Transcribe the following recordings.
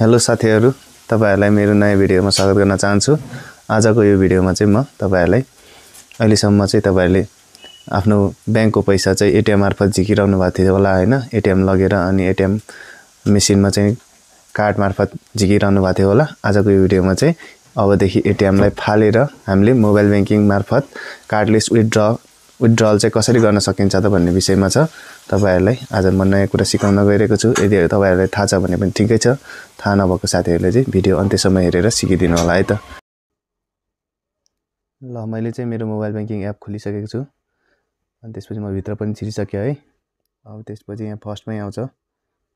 hello साथीहरू तपाईँहरूलाई मेरो नयाँ भिडियोमा स्वागत गर्न चाहन्छु आजको यो भिडियोमा चाहिँ म तपाईँहरूलाई अहिलेसम्म चाहिँ तपाईँहरूले आफ्नो ब्याङ्कको पैसा चाहिँ एटिएम मार्फत झिकिरहनु भएको थियो होला होइन एटिएम लगेर अनि एटिएम मेसिनमा चाहिँ कार्ड मार्फत झिकिरहनु भएको थियो होला आजको यो भिडियोमा चाहिँ अबदेखि एटिएमलाई फालेर हामीले मोबाइल ब्याङ्किङ मार्फत कार्डलेस विथड्र विथड्रल चाहिँ कसरी गर्न सकिन्छ त भन्ने विषयमा छ तपाईँहरूलाई आज म नयाँ कुरा सिकाउन गइरहेको छु यदि तपाईँहरूलाई थाहा छ भने पनि ठिकै छ थाहा नभएको साथीहरूले चाहिँ भिडियो अन्त्यसम्म हेरेर सिकिदिनु होला है त ल मैले चाहिँ मेरो मोबाइल ब्याङ्किङ एप खोलिसकेको छु अनि त्यसपछि म भित्र पनि छिरिसकेँ है अब त्यसपछि यहाँ फर्स्टमै आउँछ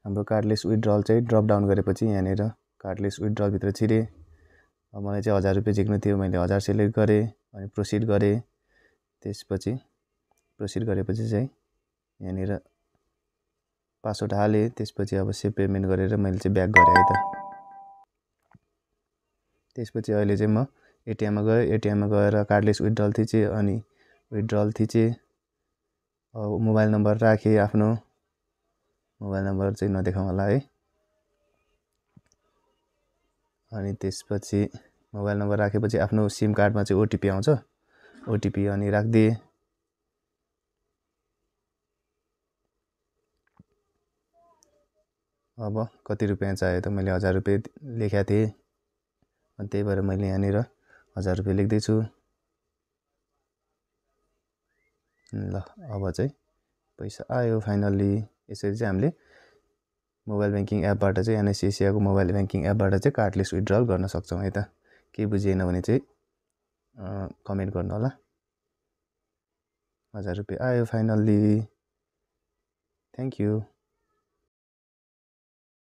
हाम्रो कार्डलेस विथड्रल चाहिँ ड्रप डाउन गरेपछि यहाँनिर कार्डलेस विथड्रलभित्र छिरेँ अब मलाई चाहिँ हजार रुपियाँ झिक्नु थियो मैले हजार सेलेक्ट गरेँ अनि प्रोसिड गरेँ त्यसपछि प्रोसिड गरेपछि चाहिँ यहाँनिर पासवर्ड हालेँ त्यसपछि अब सेभ पेमेन्ट गरेर मैले चाहिँ ब्याक गरेँ है त त्यसपछि अहिले चाहिँ म एटिएममा गएँ एटिएममा गएर कार्डलेस विथड्रल थिचेँ अनि विथड्रल थिचेँ अब मोबाइल नम्बर राखेँ आफ्नो मोबाइल नम्बर चाहिँ नदेखाउँ होला है अनि त्यसपछि मोबाइल नम्बर राखेपछि आफ्नो सिम कार्डमा चाहिँ ओटिपी आउँछ ओटिपी अनि राखिदिएँ अब कति रुपियाँ चाहियो त मैले हजार रुपियाँ लेखेको थिएँ अनि त्यही भएर मैले यहाँनिर हजार रुपियाँ लेख्दैछु ल अब चाहिँ पैसा आयो फाइनल्ली यसरी चाहिँ हामीले मोबाइल ब्याङ्किङ एपबाट चाहिँ एनएसएसियाको मोबाइल ब्याङ्किङ एपबाट चाहिँ कार्डलेस विड्रल गर्न सक्छौँ है त केही बुझिएन भने चाहिँ कमेन्ट गर्नु होला हजार रुपियाँ आयो फाइनल्ली थ्याङ्क यू